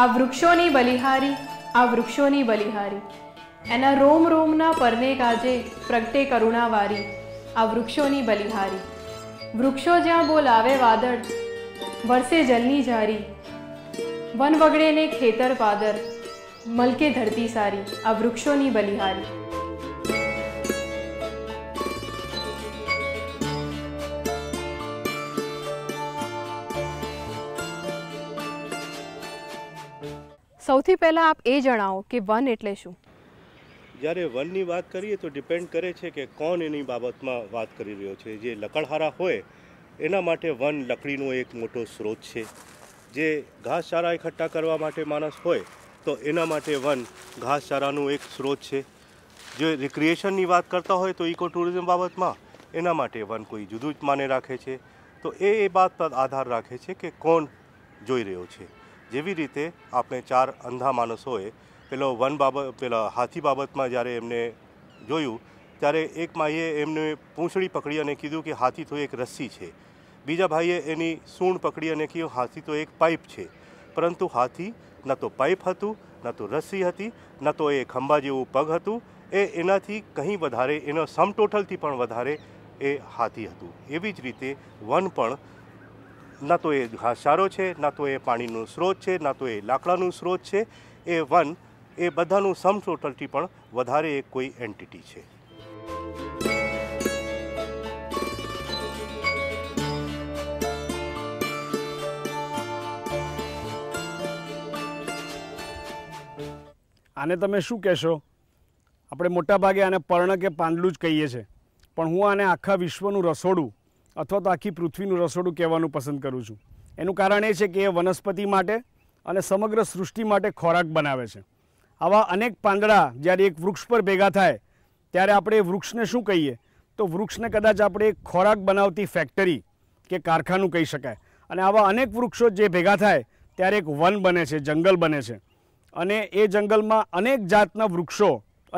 આ વૃક્ષોની બલિહારી આ વૃક્ષોની બલિહારી એના રોમ રોમના પરને કાજે પ્રગટે કરુણાવારી આ વૃક્ષોની બલિહારી વૃક્ષો જ્યાં બોલાવે વાદળ વરસે જલની જારી વન વગડે ને ખેતર પાદર મલકે ધરતી સારી આ વૃક્ષોની બલિહારી સૌથી પહેલાં આપ એ જણાવો કે વન એટલે શું જ્યારે વનની વાત કરીએ તો ડિપેન્ડ કરે છે કે કોણ એની બાબતમાં વાત કરી રહ્યો છે જે લકડહારા હોય એના માટે વન લકડીનો એક મોટો સ્ત્રોત છે જે ઘાસચારા એકઠા કરવા માટે માણસ હોય તો એના માટે વન ઘાસચારાનું એક સ્ત્રોત છે જે રિક્રિએશનની વાત કરતા હોય તો ઇકો ટુરિઝમ બાબતમાં એના માટે વન કોઈ જુદું જ માને રાખે છે તો એ એ બાબત પર આધાર રાખે છે કે કોણ જોઈ રહ્યો છે જેવી રીતે આપણે ચાર અંધા માણસોએ પેલો વન બાબત પેલા હાથી બાબતમાં જ્યારે એમને જોયું ત્યારે એક માઈએ એમને પૂંછડી પકડી અને કીધું કે હાથી તો એક રસ્સી છે બીજા ભાઈએ એની સૂણ પકડી અને કહ્યું હાથી તો એક પાઇપ છે પરંતુ હાથી ન તો પાઇપ હતું ન તો રસ્સી હતી ન તો એ ખંભા જેવું પગ હતું એ એનાથી કંઈ વધારે એનો સમટોટલથી પણ વધારે એ હાથી હતું એવી જ રીતે વન પણ ના તો એ ઘાસચારો છે ના તો એ પાણીનો સ્ત્રોત છે ના તો એ લાકડાનું સ્ત્રોત છે એ વન એ બધાનું સમ ટોટલથી પણ વધારે એક કોઈ એન્ટિટી છે આને તમે શું કહેશો આપણે મોટાભાગે આને પર્ણ કે પાંદલું જ કહીએ છીએ પણ હું આને આખા વિશ્વનું રસોડું અથવા તો આખી પૃથ્વીનું રસોડું કહેવાનું પસંદ કરું છું એનું કારણ એ છે કે એ વનસ્પતિ માટે અને સમગ્ર સૃષ્ટિ માટે ખોરાક બનાવે છે આવા અનેક પાંદડા જ્યારે એક વૃક્ષ પર ભેગા થાય ત્યારે આપણે વૃક્ષને શું કહીએ તો વૃક્ષને કદાચ આપણે એક ખોરાક બનાવતી ફેક્ટરી કે કારખાનું કહી શકાય અને આવા અનેક વૃક્ષો જે ભેગા થાય ત્યારે એક વન બને છે જંગલ બને છે અને એ જંગલમાં અનેક જાતના વૃક્ષો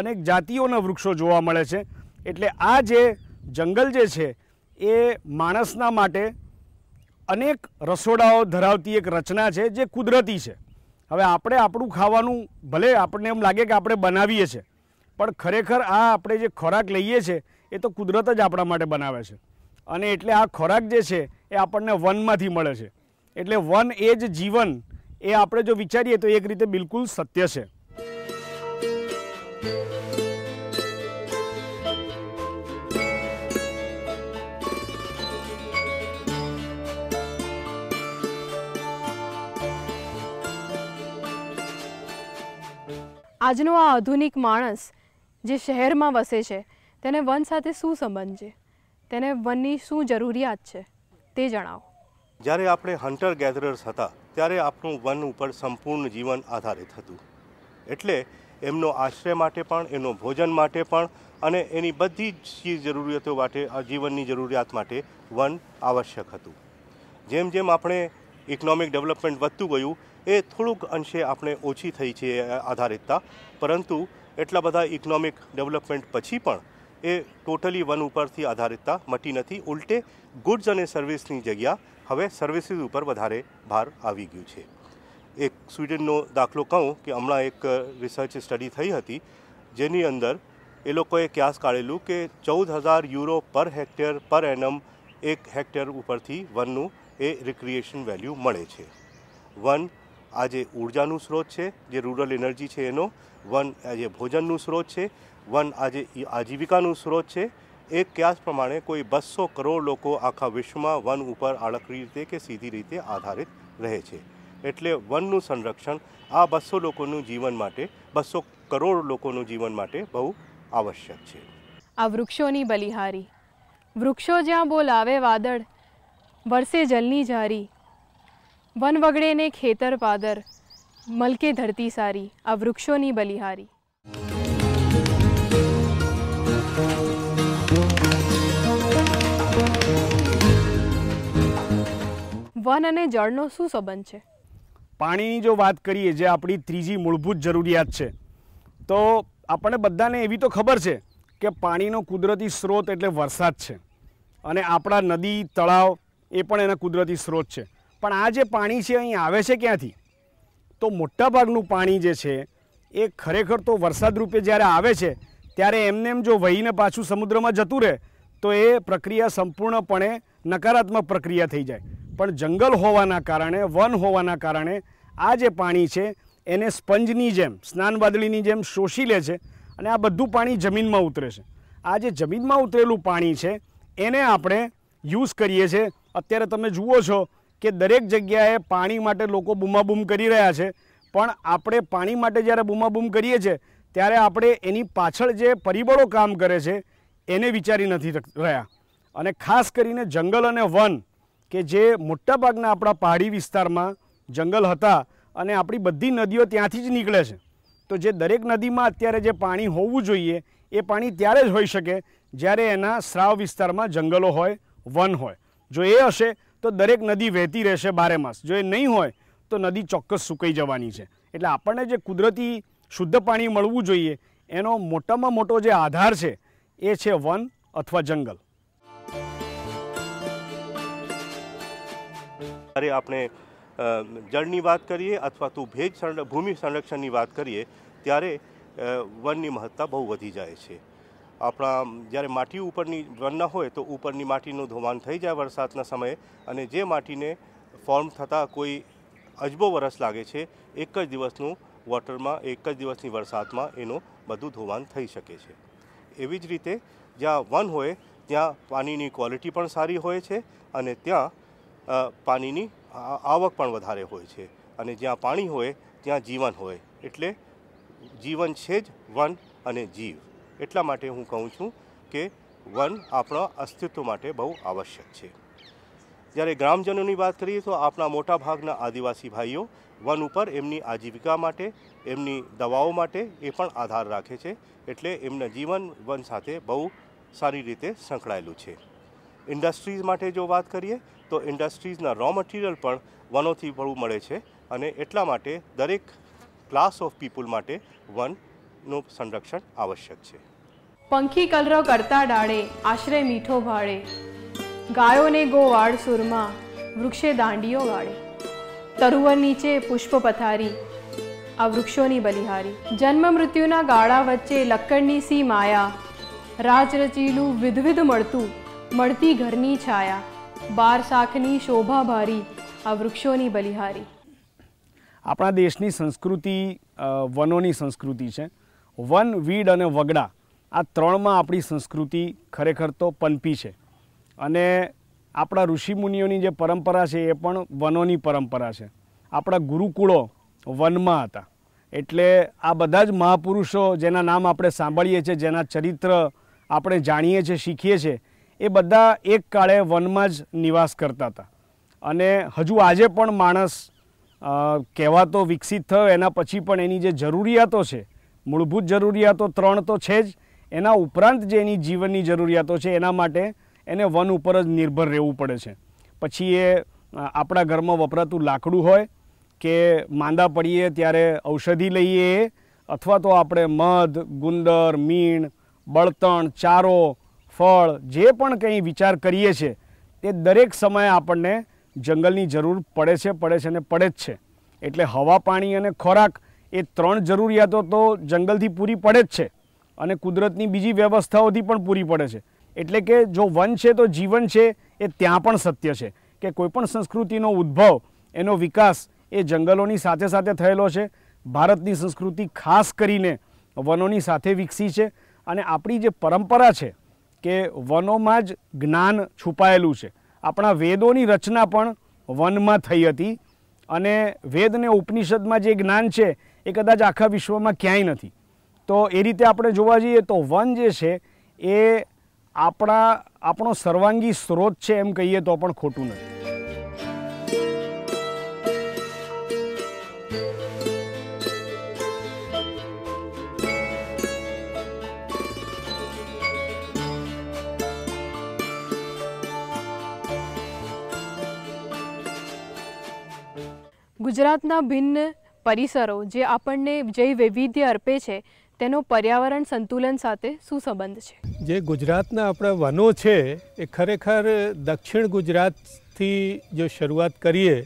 અનેક જાતિઓના વૃક્ષો જોવા મળે છે એટલે આ જે જંગલ જે છે એ માણસના માટે અનેક રસોડાઓ ધરાવતી એક રચના છે જે કુદરતી છે હવે આપણે આપણું ખાવાનું ભલે આપણને એમ લાગે કે આપણે બનાવીએ છીએ પણ ખરેખર આ આપણે જે ખોરાક લઈએ છીએ એ તો કુદરત જ આપણા માટે બનાવે છે અને એટલે આ ખોરાક જે છે એ આપણને વનમાંથી મળે છે એટલે વન એ જ જીવન એ આપણે જો વિચારીએ તો એક રીતે બિલકુલ સત્ય છે આજનો આ આધુનિક માણસ જે શહેરમાં વસે છે તેને વન સાથે શું સંબંધ છે તેને વનની શું જરૂરિયાત છે તે જણાવો જ્યારે આપણે હન્ટર ગેધરર્સ હતા ત્યારે આપણું વન ઉપર સંપૂર્ણ જીવન આધારિત હતું એટલે એમનો આશ્રય માટે પણ એનો ભોજન માટે પણ અને એની બધી જ ચીજ જરૂરિયાતો માટે જીવનની જરૂરિયાત માટે વન આવશ્યક હતું જેમ જેમ આપણે ઇકોનોમિક ડેવલપમેન્ટ વધતું ગયું એ થોડુંક અંશે આપણે ઓછી થઈ છે આધારિતતા પરંતુ એટલા બધા ઇકોનોમિક ડેવલપમેન્ટ પછી પણ એ ટોટલી વન ઉપરથી આધારિતતા મટી નથી ઉલટે ગુડ્સ અને સર્વિસની જગ્યા હવે સર્વિસીસ ઉપર વધારે ભાર આવી ગયું છે એક સ્વીડનનો દાખલો કહું કે હમણાં એક રિસર્ચ સ્ટડી થઈ હતી જેની અંદર એ લોકોએ ક્યાસ કાઢેલું કે ચૌદ હજાર યુરો પર હેક્ટર પર એનમ એક હેક્ટર ઉપરથી વનનું એ રિક્રિએશન વેલ્યુ મળે છે વન આજે ઉર્જાનું સ્ત્રોત છે જે રૂરલ એનર્જી છે એનો વન આજે ભોજનનું સ્ત્રોત છે વન આજે આજીવિકાનું સ્ત્રોત છે એ ક્યાસ પ્રમાણે કોઈ બસો કરોડ લોકો આખા વિશ્વમાં વન ઉપર આડકરી રીતે કે સીધી રીતે આધારિત રહે છે એટલે વનનું સંરક્ષણ આ બસો લોકોનું જીવન માટે બસો કરોડ લોકોનું જીવન માટે બહુ આવશ્યક છે આ વૃક્ષોની બલિહારી વૃક્ષો જ્યાં બોલાવે વાદળ વરસે જલની ઝારી વન વગડે ને ખેતર પાદર મલકે ધરતી સારી આ વૃક્ષોની બલિહારી વન અને જળનો શું સંબંધ છે પાણીની જો વાત કરીએ જે આપણી ત્રીજી મૂળભૂત જરૂરિયાત છે તો આપણને બધાને એવી તો ખબર છે કે પાણીનો કુદરતી સ્ત્રોત એટલે વરસાદ છે અને આપણા નદી તળાવ એ પણ એના કુદરતી સ્ત્રોત છે પણ આ જે પાણી છે અહીં આવે છે ક્યાંથી તો મોટાભાગનું પાણી જે છે એ ખરેખર તો વરસાદ રૂપે જ્યારે આવે છે ત્યારે એમને એમ જો વહીને પાછું સમુદ્રમાં જતું રહે તો એ પ્રક્રિયા સંપૂર્ણપણે નકારાત્મક પ્રક્રિયા થઈ જાય પણ જંગલ હોવાના કારણે વન હોવાના કારણે આ જે પાણી છે એને સ્પંજની જેમ સ્નાન સ્નાનબાદળીની જેમ શોષી લે છે અને આ બધું પાણી જમીનમાં ઉતરે છે આ જે જમીનમાં ઉતરેલું પાણી છે એને આપણે યુઝ કરીએ છીએ અત્યારે તમે જુઓ છો કે દરેક જગ્યાએ પાણી માટે લોકો બૂમાબૂમ કરી રહ્યા છે પણ આપણે પાણી માટે જ્યારે બૂમાબૂમ કરીએ છીએ ત્યારે આપણે એની પાછળ જે પરિબળો કામ કરે છે એને વિચારી નથી રહ્યા અને ખાસ કરીને જંગલ અને વન કે જે મોટાભાગના આપણા પહાડી વિસ્તારમાં જંગલ હતા અને આપણી બધી નદીઓ ત્યાંથી જ નીકળે છે તો જે દરેક નદીમાં અત્યારે જે પાણી હોવું જોઈએ એ પાણી ત્યારે જ હોઈ શકે જ્યારે એના સ્રાવ વિસ્તારમાં જંગલો હોય વન હોય જો એ હશે તો દરેક નદી વહેતી રહેશે બારેમાસ જો એ નહીં હોય તો નદી ચોક્કસ સુકાઈ જવાની છે એટલે આપણને જે કુદરતી શુદ્ધ પાણી મળવું જોઈએ એનો મોટામાં મોટો જે આધાર છે એ છે વન અથવા જંગલ જ્યારે આપણે જળની વાત કરીએ અથવા તો ભેજ ભૂમિ સંરક્ષણની વાત કરીએ ત્યારે વનની મહત્તા બહુ વધી જાય છે આપણા જ્યારે માટી ઉપરની ન હોય તો ઉપરની માટીનું ધોવાણ થઈ જાય વરસાદના સમયે અને જે માટીને ફોર્મ થતાં કોઈ અજબો વરસ લાગે છે એક જ દિવસનું વોટરમાં એક જ દિવસની વરસાદમાં એનું બધું ધોવાણ થઈ શકે છે એવી જ રીતે જ્યાં વન હોય ત્યાં પાણીની ક્વોલિટી પણ સારી હોય છે અને ત્યાં પાણીની આવક પણ વધારે હોય છે અને જ્યાં પાણી હોય ત્યાં જીવન હોય એટલે જીવન છે જ વન અને જીવ એટલા માટે હું કહું છું કે વન આપણા અસ્તિત્વ માટે બહુ આવશ્યક છે જ્યારે ગ્રામજનોની વાત કરીએ તો આપણા મોટાભાગના આદિવાસી ભાઈઓ વન ઉપર એમની આજીવિકા માટે એમની દવાઓ માટે એ પણ આધાર રાખે છે એટલે એમના જીવન વન સાથે બહુ સારી રીતે સંકળાયેલું છે ઇન્ડસ્ટ્રીઝ માટે જો વાત કરીએ તો ઇન્ડસ્ટ્રીઝના રો મટીરિયલ પણ વનોથી બહુ મળે છે અને એટલા માટે દરેક ક્લાસ ઓફ પીપલ માટે વન નું સંરક્ષણ આવશ્યક છે પંખી કલરવ કરતા ડાળે આશરે મીઠો ભાળે ગાયોને ગોવાળ સુરમાં વૃક્ષે દાંડીઓ વાળે તરુવર નીચે પુષ્પ પથારી આ વૃક્ષોની બલિહારી જન્મ મૃત્યુના ગાળા વચ્ચે લક્કડની સી માયા રાજ રચીલું વિધવિધ મળતું મળતી ઘરની છાયા બાર શાખની શોભા ભારી આ વૃક્ષોની બલિહારી આપણા દેશની સંસ્કૃતિ વનોની સંસ્કૃતિ છે વન વીડ અને વગડા આ ત્રણમાં આપણી સંસ્કૃતિ ખરેખર તો પનપી છે અને આપણા ઋષિમુનિઓની જે પરંપરા છે એ પણ વનોની પરંપરા છે આપણા ગુરુકુળો વનમાં હતા એટલે આ બધા જ મહાપુરુષો જેના નામ આપણે સાંભળીએ છીએ જેના ચરિત્ર આપણે જાણીએ છીએ શીખીએ છીએ એ બધા એક કાળે વનમાં જ નિવાસ કરતા હતા અને હજુ આજે પણ માણસ કહેવાતો વિકસિત થયો એના પછી પણ એની જે જરૂરિયાતો છે મૂળભૂત જરૂરિયાતો ત્રણ તો છે જ એના ઉપરાંત જે એની જીવનની જરૂરિયાતો છે એના માટે એને વન ઉપર જ નિર્ભર રહેવું પડે છે પછી એ આપણા ઘરમાં વપરાતું લાકડું હોય કે માંદા પડીએ ત્યારે ઔષધિ લઈએ અથવા તો આપણે મધ ગુંદર મીણ બળતણ ચારો ફળ જે પણ કંઈ વિચાર કરીએ છીએ તે દરેક સમયે આપણને જંગલની જરૂર પડે છે પડે છે અને પડે જ છે એટલે હવા પાણી અને ખોરાક એ ત્રણ જરૂરિયાતો તો જંગલથી પૂરી પડે જ છે અને કુદરતની બીજી વ્યવસ્થાઓથી પણ પૂરી પડે છે એટલે કે જો વન છે તો જીવન છે એ ત્યાં પણ સત્ય છે કે કોઈપણ સંસ્કૃતિનો ઉદ્ભવ એનો વિકાસ એ જંગલોની સાથે સાથે થયેલો છે ભારતની સંસ્કૃતિ ખાસ કરીને વનોની સાથે વિકસી છે અને આપણી જે પરંપરા છે કે વનોમાં જ જ્ઞાન છુપાયેલું છે આપણા વેદોની રચના પણ વનમાં થઈ હતી અને વેદ અને ઉપનિષદમાં જે જ્ઞાન છે એ કદાચ આખા વિશ્વમાં ક્યાંય નથી તો એ રીતે આપણે જોવા જઈએ તો વન જે છે એ આપણા આપણો સર્વાંગી સ્ત્રોત છે એમ કહીએ તો પણ ખોટું નથી ગુજરાતના ભિન્ન પરિસરો જે આપણને જૈવ વૈવિધ્ય અર્પે છે તેનો પર્યાવરણ સંતુલન સાથે શું સંબંધ છે જે ગુજરાતના આપણા વનો છે એ ખરેખર દક્ષિણ ગુજરાતથી જો શરૂઆત કરીએ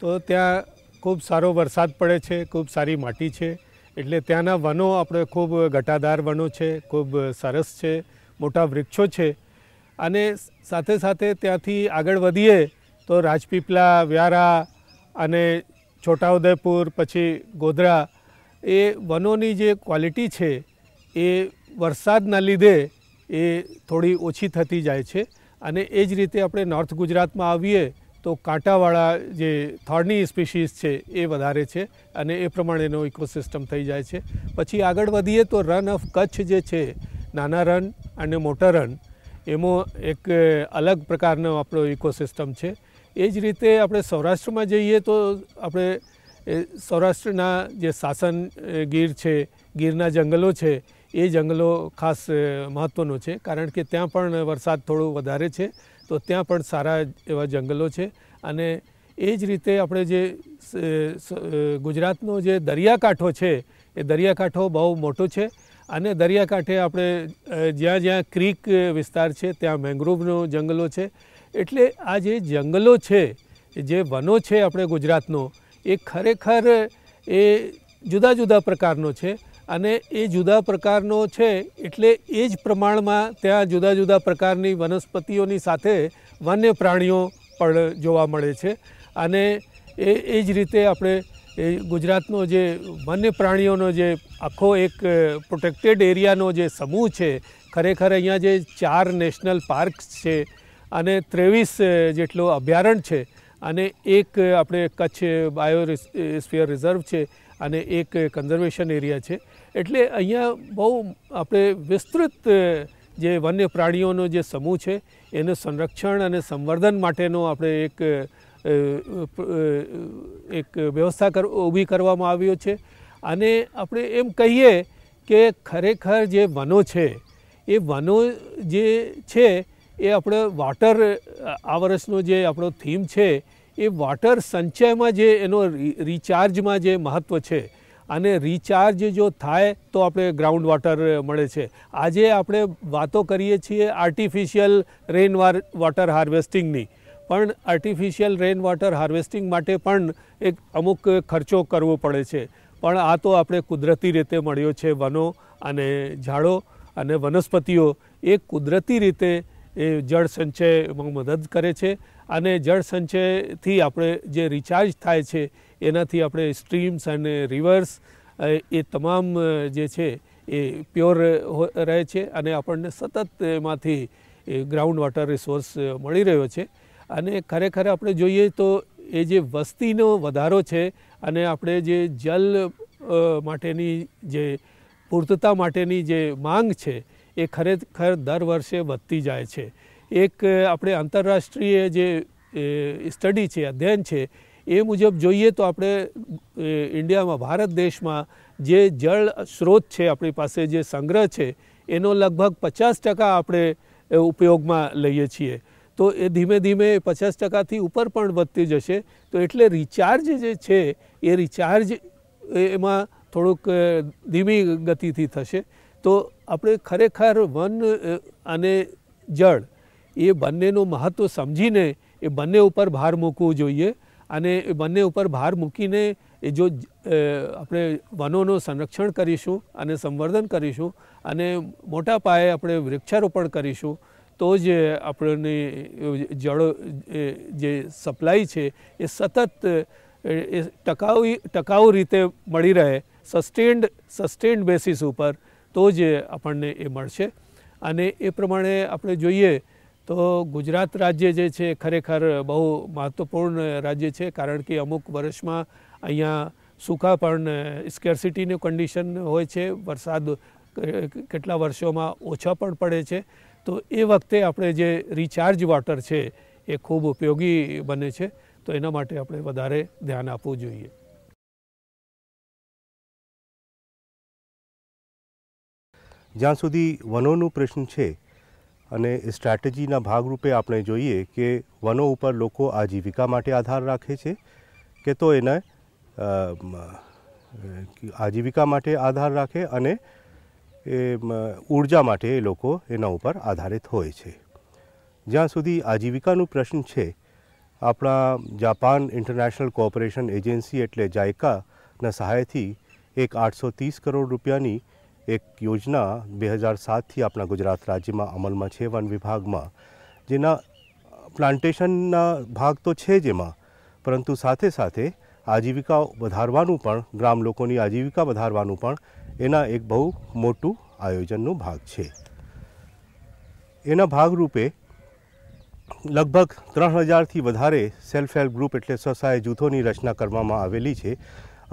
તો ત્યાં ખૂબ સારો વરસાદ પડે છે ખૂબ સારી માટી છે એટલે ત્યાંના વનો આપણે ખૂબ ઘટાદાર વનો છે ખૂબ સરસ છે મોટા વૃક્ષો છે અને સાથે સાથે ત્યાંથી આગળ વધીએ તો રાજપીપળા વ્યારા અને છોટાઉદેપુર પછી ગોધરા એ વનોની જે ક્વોલિટી છે એ વરસાદના લીધે એ થોડી ઓછી થતી જાય છે અને એ જ રીતે આપણે નોર્થ ગુજરાતમાં આવીએ તો કાંટાવાળા જે થળની સ્પીશીઝ છે એ વધારે છે અને એ પ્રમાણેનો ઇકોસિસ્ટમ થઈ જાય છે પછી આગળ વધીએ તો રન ઓફ કચ્છ જે છે નાના રન અને મોટા રન એમાં એક અલગ પ્રકારનો આપણો ઇકોસિસ્ટમ છે એ જ રીતે આપણે સૌરાષ્ટ્રમાં જઈએ તો આપણે સૌરાષ્ટ્રના જે શાસન ગીર છે ગીરના જંગલો છે એ જંગલો ખાસ મહત્ત્વનો છે કારણ કે ત્યાં પણ વરસાદ થોડો વધારે છે તો ત્યાં પણ સારા એવા જંગલો છે અને એ જ રીતે આપણે જે ગુજરાતનો જે દરિયાકાંઠો છે એ દરિયાકાંઠો બહુ મોટો છે અને દરિયાકાંઠે આપણે જ્યાં જ્યાં ક્રીક વિસ્તાર છે ત્યાં મેંગ્રોવનો જંગલો છે એટલે આ જે જંગલો છે જે વનો છે આપણે ગુજરાતનો એ ખરેખર એ જુદા જુદા પ્રકારનો છે અને એ જુદા પ્રકારનો છે એટલે એ જ પ્રમાણમાં ત્યાં જુદા જુદા પ્રકારની વનસ્પતિઓની સાથે વન્ય પ્રાણીઓ પણ જોવા મળે છે અને એ એ જ રીતે આપણે એ ગુજરાતનો જે વન્ય પ્રાણીઓનો જે આખો એક પ્રોટેક્ટેડ એરિયાનો જે સમૂહ છે ખરેખર અહીંયા જે ચાર નેશનલ પાર્ક્સ છે અને ત્રેવીસ જેટલો અભયારણ્ય છે અને એક આપણે કચ્છ બાયો રિઝર્વ છે અને એક કન્ઝર્વેશન એરિયા છે એટલે અહીંયા બહુ આપણે વિસ્તૃત જે વન્ય પ્રાણીઓનો જે સમૂહ છે એનું સંરક્ષણ અને સંવર્ધન માટેનો આપણે એક એક વ્યવસ્થા કર ઊભી કરવામાં આવ્યો છે અને આપણે એમ કહીએ કે ખરેખર જે વનો છે એ વનો જે છે એ આપણે વોટર આ વર્ષનો જે આપણો થીમ છે એ વોટર સંચયમાં જે એનો રિચાર્જમાં જે મહત્ત્વ છે અને રિચાર્જ જો થાય તો આપણે ગ્રાઉન્ડ વોટર મળે છે આજે આપણે વાતો કરીએ છીએ આર્ટિફિશિયલ રેન વોટર હાર્વેસ્ટિંગની પણ આર્ટિફિશિયલ રેન વોટર હાર્વેસ્ટિંગ માટે પણ એક અમુક ખર્ચો કરવો પડે છે પણ આ તો આપણે કુદરતી રીતે મળ્યો છે વનો અને ઝાડો અને વનસ્પતિઓ એ કુદરતી રીતે એ જળ સંચયમાં મદદ કરે છે અને જળ સંચયથી આપણે જે રિચાર્જ થાય છે એનાથી આપણે સ્ટ્રીમ્સ અને રિવર્સ એ તમામ જે છે એ પ્યોર રહે છે અને આપણને સતત એમાંથી એ ગ્રાઉન્ડ વોટર રિસોર્સ મળી રહ્યો છે અને ખરેખર આપણે જોઈએ તો એ જે વસ્તીનો વધારો છે અને આપણે જે જલ માટેની જે પૂર્તતા માટેની જે માંગ છે એ ખરેખર દર વર્ષે વધતી જાય છે એક આપણે આંતરરાષ્ટ્રીય જે સ્ટડી છે અધ્યયન છે એ મુજબ જોઈએ તો આપણે ઇન્ડિયામાં ભારત દેશમાં જે જળ સ્ત્રોત છે આપણી પાસે જે સંગ્રહ છે એનો લગભગ પચાસ ટકા આપણે ઉપયોગમાં લઈએ છીએ તો એ ધીમે ધીમે પચાસ ટકાથી ઉપર પણ વધતી જશે તો એટલે રિચાર્જ જે છે એ રિચાર્જ એમાં થોડુંક ધીમી ગતિથી થશે તો આપણે ખરેખર વન અને જળ એ બન્નેનું મહત્વ સમજીને એ બન્ને ઉપર ભાર મૂકો જોઈએ અને એ બન્ને ઉપર ભાર મૂકીને એ જો આપણે વનોનું સંરક્ષણ કરીશું અને સંવર્ધન કરીશું અને મોટા પાએ આપણે વૃક્ષારોપણ કરીશું તો જ આપણને જળ જે સપ્લાય છે એ સતત ટકાઉ ટકાઉ રીતે મળી રહે સસ્ટેન્ડ સસ્ટેન્ડ બેસિસ ઉપર તો જ આપણને એ મળશે અને એ પ્રમાણે આપણે જોઈએ તો ગુજરાત રાજ્ય જે છે ખરેખર બહુ મહત્ત્વપૂર્ણ રાજ્ય છે કારણ કે અમુક વર્ષમાં અહીંયા સૂકા પણ સ્કેરસિટીનું કન્ડિશન હોય છે વરસાદ કેટલા વર્ષોમાં ઓછા પણ પડે છે તો એ વખતે આપણે જે રિચાર્જ વોટર છે એ ખૂબ ઉપયોગી બને છે તો એના માટે આપણે વધારે ધ્યાન આપવું જોઈએ જ્યાં સુધી વનોનું પ્રશ્ન છે અને સ્ટ્રેટેજીના ભાગરૂપે આપણે જોઈએ કે વનો ઉપર લોકો આજીવિકા માટે આધાર રાખે છે કે તો એને આજીવિકા માટે આધાર રાખે અને એ ઉર્જા માટે એ લોકો એના ઉપર આધારિત હોય છે જ્યાં સુધી આજીવિકાનું પ્રશ્ન છે આપણા જાપાન ઇન્ટરનેશનલ કોઓપરેશન એજન્સી એટલે જાયકાના સહાયથી એક આઠસો ત્રીસ કરોડ રૂપિયાની એક યોજના બે હજાર સાતથી આપણા ગુજરાત રાજ્યમાં અમલમાં છે વન વિભાગમાં જેના પ્લાન્ટેશનના ભાગ તો છે જ એમાં પરંતુ સાથે સાથે આજીવિકા વધારવાનું પણ ગ્રામ લોકોની આજીવિકા વધારવાનું પણ એના એક બહુ મોટું આયોજનનો ભાગ છે એના ભાગરૂપે લગભગ ત્રણ હજારથી વધારે સેલ્ફ હેલ્પ ગ્રુપ એટલે સ્વસહાય જૂથોની રચના કરવામાં આવેલી છે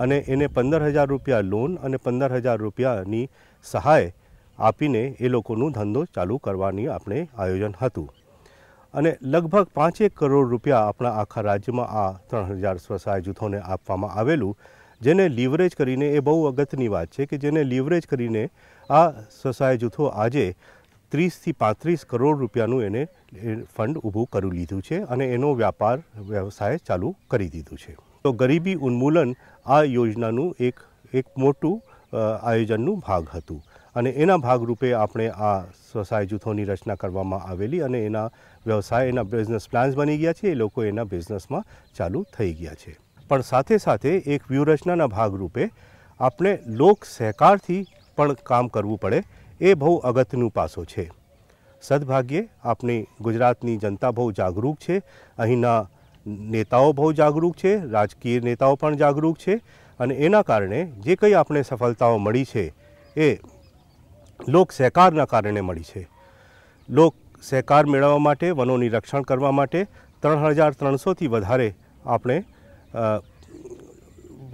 અને એને પંદર હજાર રૂપિયા લોન અને પંદર હજાર રૂપિયાની સહાય આપીને એ લોકોનું ધંધો ચાલુ કરવાની આપણે આયોજન હતું અને લગભગ પાંચેક કરોડ રૂપિયા આપણા આખા રાજ્યમાં આ ત્રણ હજાર સ્વસહાય જૂથોને આપવામાં આવેલું જેને લીવરેજ કરીને એ બહુ અગત્યની વાત છે કે જેને લીવરેજ કરીને આ સ્વસહાય જૂથો આજે ત્રીસથી પાંત્રીસ કરોડ રૂપિયાનું એને ફંડ ઊભું કરી લીધું છે અને એનો વ્યાપાર વ્યવસાય ચાલુ કરી દીધું છે તો ગરીબી ઉન્મૂલન આ યોજનાનું એક એક મોટું આયોજનનું ભાગ હતું અને એના ભાગરૂપે આપણે આ સ્વસહાય જૂથોની રચના કરવામાં આવેલી અને એના વ્યવસાય એના બિઝનેસ પ્લાન્સ બની ગયા છે એ લોકો એના બિઝનેસમાં ચાલુ થઈ ગયા છે પણ સાથે સાથે એક વ્યૂહરચનાના ભાગરૂપે આપણે લોક સહકારથી પણ કામ કરવું પડે એ બહુ અગત્યનું પાસો છે સદભાગ્યે આપણી ગુજરાતની જનતા બહુ જાગૃત છે અહીંના નેતાઓ બહુ જાગૃત છે રાજકીય નેતાઓ પણ જાગૃત છે અને એના કારણે જે કંઈ આપણે સફળતાઓ મળી છે એ લોક સહકારના કારણે મળી છે લોક સહકાર મેળવવા માટે વનોની રક્ષણ કરવા માટે ત્રણ હજાર ત્રણસોથી વધારે આપણે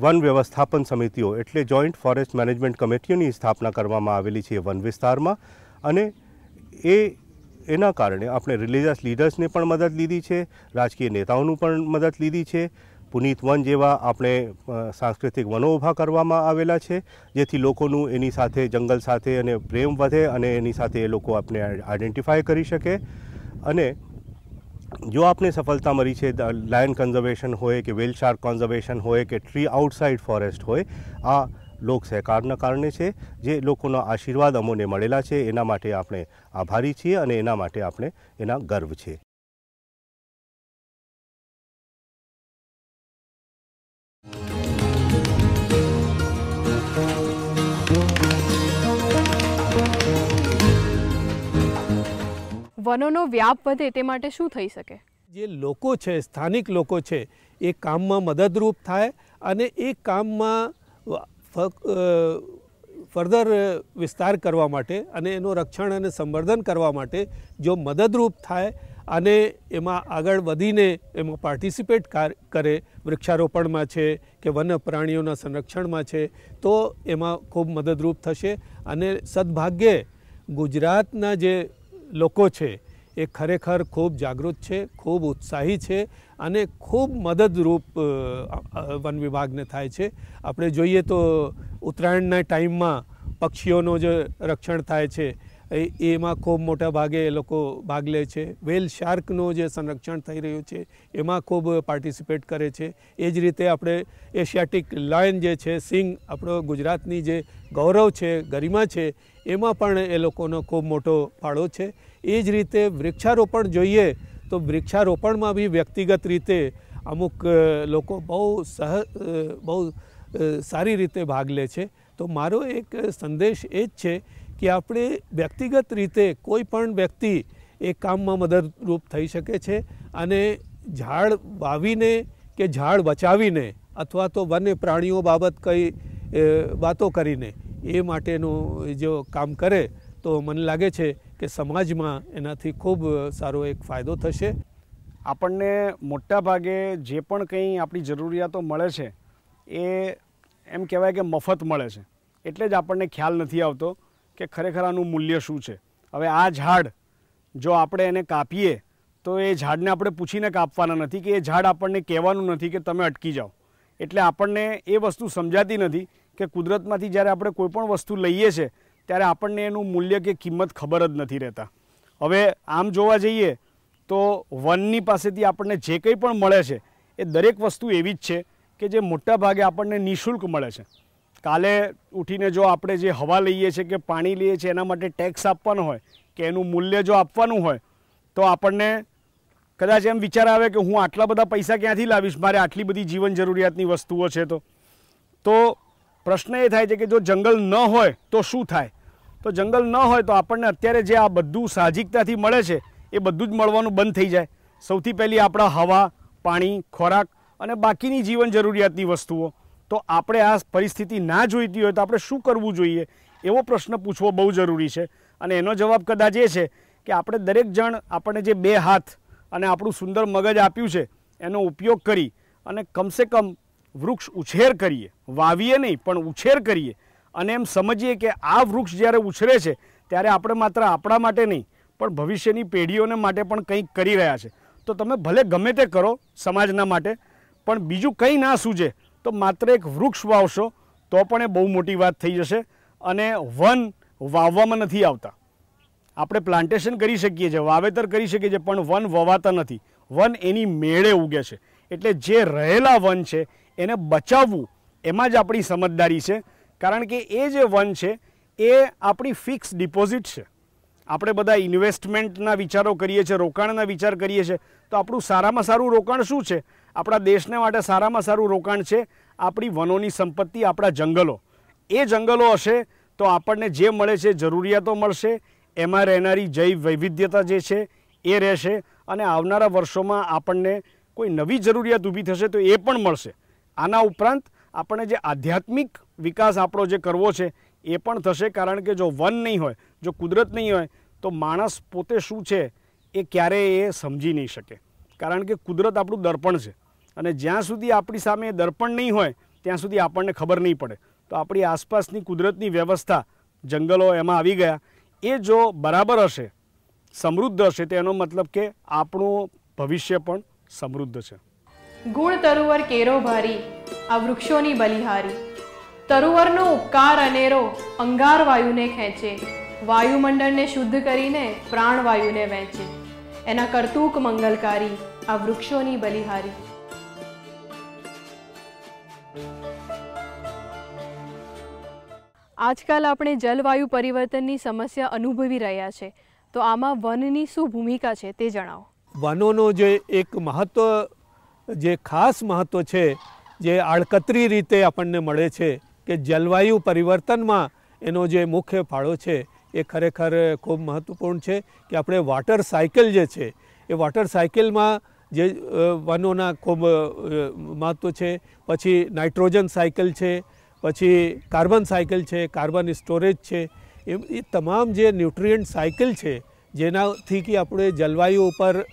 વન વ્યવસ્થાપન સમિતિઓ એટલે જોઈન્ટ ફોરેસ્ટ મેનેજમેન્ટ કમિટીઓની સ્થાપના કરવામાં આવેલી છે વન વિસ્તારમાં અને એ એના કારણે આપણે રિલીજિયસ લીડર્સને પણ મદદ લીધી છે રાજકીય નેતાઓનું પણ મદદ લીધી છે પુનિત વન જેવા આપણે સાંસ્કૃતિક વનો ઊભા કરવામાં આવેલા છે જેથી લોકોનું એની સાથે જંગલ સાથે અને પ્રેમ વધે અને એની સાથે એ લોકો આપણે આઈડેન્ટિફાય કરી શકે અને જો આપને સફળતા મળી છે લાયન કન્ઝર્વેશન હોય કે વેલ શાર્ક કન્ઝર્વેશન હોય કે ટ્રી આઉટસાઇડ ફોરેસ્ટ હોય આ લોક સહકારના કારણે છે જે લોકોના આશીર્વાદ અમોને મળેલા છે એના માટે આપણે આભારી છીએ અને એના માટે આપણે એના ગર્વ છે વનોનો વ્યાપ વધે તે માટે શું થઈ શકે જે લોકો છે સ્થાનિક લોકો છે એ કામમાં મદદરૂપ થાય અને એ કામમાં ફર્ધર વિસ્તાર કરવા માટે અને એનું રક્ષણ અને સંવર્ધન કરવા માટે જો મદદરૂપ થાય અને એમાં આગળ વધીને એમાં પાર્ટિસિપેટ કરે વૃક્ષારોપણમાં છે કે વન્ય પ્રાણીઓના સંરક્ષણમાં છે તો એમાં ખૂબ મદદરૂપ થશે અને સદભાગ્યે ગુજરાતના જે લોકો છે એ ખરેખર ખૂબ જાગૃત છે ખૂબ ઉત્સાહી છે અને ખૂબ મદદરૂપ વન વિભાગને થાય છે આપણે જોઈએ તો ઉત્તરાયણના ટાઈમમાં પક્ષીઓનું જે રક્ષણ થાય છે એમાં ખૂબ મોટા ભાગે એ લોકો ભાગ લે છે વેલ શાર્કનું જે સંરક્ષણ થઈ રહ્યું છે એમાં ખૂબ પાર્ટિસિપેટ કરે છે એ જ રીતે આપણે એશિયાટિક લાયન જે છે સિંહ આપણો ગુજરાતની જે ગૌરવ છે ગરિમા છે એમાં પણ એ લોકોનો ખૂબ મોટો ફાળો છે એ જ રીતે વૃક્ષારોપણ જોઈએ તો વૃક્ષારોપણમાં બી વ્યક્તિગત રીતે અમુક લોકો બહુ સહ બહુ સારી રીતે ભાગ લે છે તો મારો એક સંદેશ એ જ છે કે આપણે વ્યક્તિગત રીતે કોઈ પણ વ્યક્તિ એ કામમાં મદદરૂપ થઈ શકે છે અને ઝાડ વાવીને કે ઝાડ બચાવીને અથવા તો વન્ય પ્રાણીઓ બાબત કઈ વાતો કરીને એ માટેનું જો કામ કરે તો મને લાગે છે કે સમાજમાં એનાથી ખૂબ સારો એક ફાયદો થશે આપણને મોટાભાગે જે પણ કંઈ આપણી જરૂરિયાતો મળે છે એ એમ કહેવાય કે મફત મળે છે એટલે જ આપણને ખ્યાલ નથી આવતો કે ખરેખર આનું મૂલ્ય શું છે હવે આ ઝાડ જો આપણે એને કાપીએ તો એ ઝાડને આપણે પૂછીને કાપવાના નથી કે એ ઝાડ આપણને કહેવાનું નથી કે તમે અટકી જાઓ એટલે આપણને એ વસ્તુ સમજાતી નથી કે કુદરતમાંથી જ્યારે આપણે કોઈપણ વસ્તુ લઈએ છીએ ત્યારે આપણને એનું મૂલ્ય કે કિંમત ખબર જ નથી રહેતા હવે આમ જોવા જઈએ તો વનની પાસેથી આપણને જે કંઈ પણ મળે છે એ દરેક વસ્તુ એવી જ છે કે જે મોટાભાગે આપણને નિઃશુલ્ક મળે છે કાલે ઉઠીને જો આપણે જે હવા લઈએ છીએ કે પાણી લઈએ છીએ એના માટે ટેક્સ આપવાનો હોય કે એનું મૂલ્ય જો આપવાનું હોય તો આપણને કદાચ એમ વિચાર આવે કે હું આટલા બધા પૈસા ક્યાંથી લાવીશ મારે આટલી બધી જીવન જરૂરિયાતની વસ્તુઓ છે તો તો પ્રશ્ન એ થાય છે કે જો જંગલ ન હોય તો શું થાય તો જંગલ ન હોય તો આપણને અત્યારે જે આ બધું સાહજિકતાથી મળે છે એ બધું જ મળવાનું બંધ થઈ જાય સૌથી પહેલી આપણા હવા પાણી ખોરાક અને બાકીની જીવન જરૂરિયાતની વસ્તુઓ તો આપણે આ પરિસ્થિતિ ના જોઈતી હોય તો આપણે શું કરવું જોઈએ એવો પ્રશ્ન પૂછવો બહુ જરૂરી છે અને એનો જવાબ કદાચ એ છે કે આપણે દરેક જણ આપણને જે બે હાથ અને આપણું સુંદર મગજ આપ્યું છે એનો ઉપયોગ કરી અને કમસે કમ વૃક્ષ ઉછેર કરીએ વાવીએ નહીં પણ ઉછેર કરીએ અને એમ સમજીએ કે આ વૃક્ષ જ્યારે ઉછરે છે ત્યારે આપણે માત્ર આપણા માટે નહીં પણ ભવિષ્યની પેઢીઓને માટે પણ કંઈક કરી રહ્યા છે તો તમે ભલે ગમે તે કરો સમાજના માટે પણ બીજું કંઈ ના સૂજે તો માત્ર એક વૃક્ષ વાવશો તો પણ એ બહુ મોટી વાત થઈ જશે અને વન વાવવામાં નથી આવતા આપણે પ્લાન્ટેશન કરી શકીએ છીએ વાવેતર કરી શકીએ છીએ પણ વન વવાતા નથી વન એની મેળે ઉગે છે એટલે જે રહેલા વન છે એને બચાવવું એમાં જ આપણી સમજદારી છે કારણ કે એ જે વન છે એ આપણી ફિક્સ ડિપોઝિટ છે આપણે બધા ઇન્વેસ્ટમેન્ટના વિચારો કરીએ છીએ રોકાણના વિચાર કરીએ છીએ તો આપણું સારામાં સારું રોકાણ શું છે આપણા દેશને માટે સારામાં સારું રોકાણ છે આપણી વનોની સંપત્તિ આપણા જંગલો એ જંગલો હશે તો આપણને જે મળે છે જરૂરિયાતો મળશે એમાં રહેનારી જૈવ વૈવિધ્યતા જે છે એ રહેશે અને આવનારા વર્ષોમાં આપણને કોઈ નવી જરૂરિયાત ઊભી થશે તો એ પણ મળશે આના ઉપરાંત આપણને જે આધ્યાત્મિક વિકાસ આપણો જે કરવો છે એ પણ થશે કારણ કે જો વન નહીં હોય જો કુદરત નહીં હોય તો માણસ પોતે શું છે એ ક્યારેય એ સમજી નહીં શકે કારણ કે કુદરત આપણું દર્પણ છે અને જ્યાં સુધી આપણી સામે દર્પણ નહીં હોય ત્યાં સુધી આપણને ખબર નહીં પડે તો આપણી આસપાસની કુદરતની વ્યવસ્થા જંગલો એમાં આવી ગયા એ જો બરાબર હશે સમૃદ્ધ હશે તો એનો મતલબ કે આપણું ભવિષ્ય પણ સમૃદ્ધ છે ગુણ તરુવર કેરો ભારી આ વૃક્ષોની બલિહારી તરુવરનો ઉપકાર અનેરો અંગાર વાયુને ખેંચે વાયુમંડળને શુદ્ધ કરીને પ્રાણવાયુને વહેંચે એના કરતૂક મંગલકારી આ વૃક્ષોની બલિહારી આજકાલ આપણે જલવાયુ પરિવર્તનની સમસ્યા અનુભવી રહ્યા છે તો આમાં વનની શું ભૂમિકા છે તે જણાવો વનોનો જે એક મહત્ત્વ જે ખાસ મહત્ત્વ છે જે આડકતરી રીતે આપણને મળે છે કે જલવાયુ પરિવર્તનમાં એનો જે મુખ્ય ફાળો છે એ ખરેખર ખૂબ મહત્ત્વપૂર્ણ છે કે આપણે વોટર સાયકલ જે છે એ વોટર સાયકલમાં જે વનોના ખૂબ મહત્ત્વ છે પછી નાઇટ્રોજન સાયકલ છે પછી કાર્બન સાયકલ છે કાર્બન સ્ટોરેજ છે એમ એ તમામ જે ન્યુટ્રિયન્ટ સાયકલ છે જેનાથી કે આપણે જલવાયુ ઉપર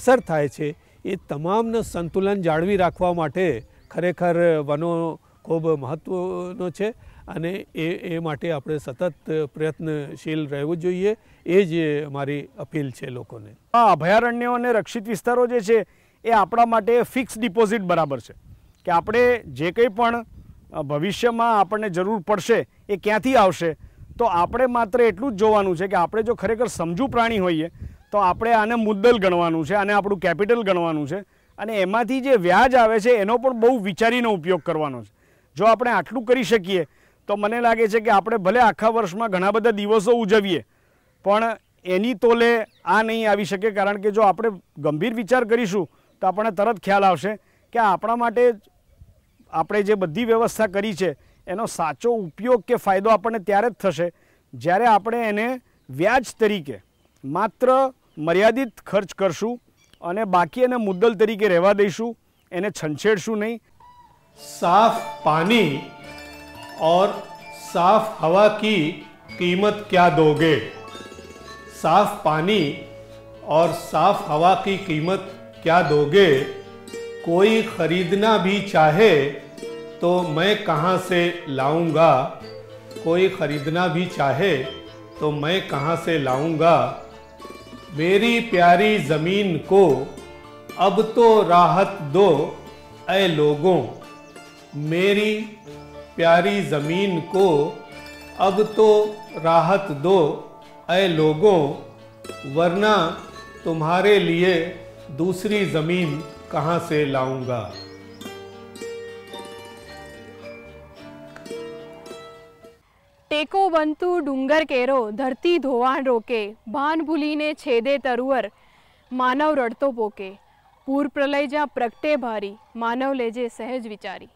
અસર થાય છે એ તમામને સંતુલન જાળવી રાખવા માટે ખરેખર વનો ખૂબ મહત્ત્વનો છે અને એ એ માટે આપણે સતત પ્રયત્નશીલ રહેવું જોઈએ એ જ મારી અપીલ છે લોકોને હા અભયારણ્યો અને રક્ષિત વિસ્તારો જે છે એ આપણા માટે ફિક્સ ડિપોઝિટ બરાબર છે કે આપણે જે કંઈ પણ ભવિષ્યમાં આપણને જરૂર પડશે એ ક્યાંથી આવશે તો આપણે માત્ર એટલું જ જોવાનું છે કે આપણે જો ખરેખર સમજુ પ્રાણી હોઈએ તો આપણે આને મુદ્દલ ગણવાનું છે આને આપણું કેપિટલ ગણવાનું છે અને એમાંથી જે વ્યાજ આવે છે એનો પણ બહુ વિચારીનો ઉપયોગ કરવાનો છે જો આપણે આટલું કરી શકીએ તો મને લાગે છે કે આપણે ભલે આખા વર્ષમાં ઘણા બધા દિવસો ઉજવીએ પણ એની તોલે આ નહીં આવી શકે કારણ કે જો આપણે ગંભીર વિચાર કરીશું તો આપણને તરત ખ્યાલ આવશે કે આપણા માટે આપણે જે બધી વ્યવસ્થા કરી છે એનો સાચો ઉપયોગ કે ફાયદો આપણને ત્યારે જ થશે જ્યારે આપણે એને વ્યાજ તરીકે માત્ર મર્યાદિત ખર્ચ કરશું અને બાકી એને મુદ્દલ તરીકે રહેવા દઈશું એને છંછેડશું નહીં સાફ પાણી ઓર સાફ હવા કી કિંમત ક્યાં दोगे સાફ પાણી ઓર સાફ હવા કી કિંમત ક્યાં दोगे કોઈ ખરીદના भी ચાહે तो मैं कहाँ से लाऊंगा कोई ख़रीदना भी चाहे तो मैं कहाँ से लाऊंगा मेरी प्यारी ज़मीन को अब तो राहत दो ए लोगों मेरी प्यारी ज़मीन को अब तो राहत दो ए लोगों वरना तुम्हारे लिए दूसरी ज़मीन कहाँ से लाऊंगा ટેકો બનતું ડુંગર કેરો ધરતી ધોવાણ રોકે ભાન ભૂલીને છેદે તરુવર માનવ રડતો પોકે પૂર પ્રલય જ્યાં પ્રગટે ભારી માનવ લેજે સહેજ વિચારી